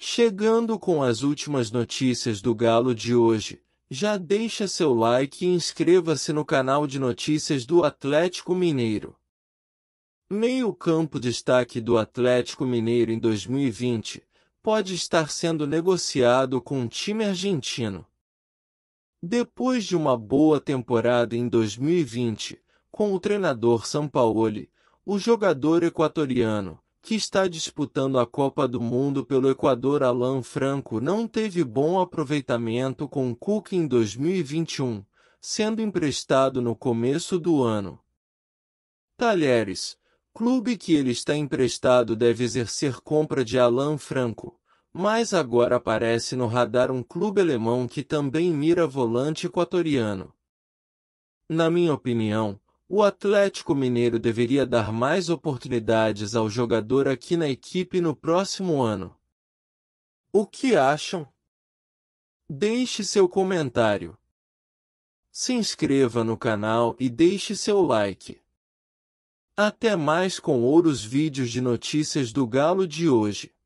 Chegando com as últimas notícias do Galo de hoje, já deixa seu like e inscreva-se no canal de notícias do Atlético Mineiro. Meio campo destaque do Atlético Mineiro em 2020 pode estar sendo negociado com o um time argentino. Depois de uma boa temporada em 2020, com o treinador Sampaoli, o jogador equatoriano, que está disputando a Copa do Mundo pelo Equador Alain Franco não teve bom aproveitamento com o Cook em 2021, sendo emprestado no começo do ano. Talheres, clube que ele está emprestado deve exercer compra de Alain Franco, mas agora aparece no radar um clube alemão que também mira volante equatoriano. Na minha opinião, o Atlético Mineiro deveria dar mais oportunidades ao jogador aqui na equipe no próximo ano. O que acham? Deixe seu comentário. Se inscreva no canal e deixe seu like. Até mais com outros vídeos de notícias do Galo de hoje.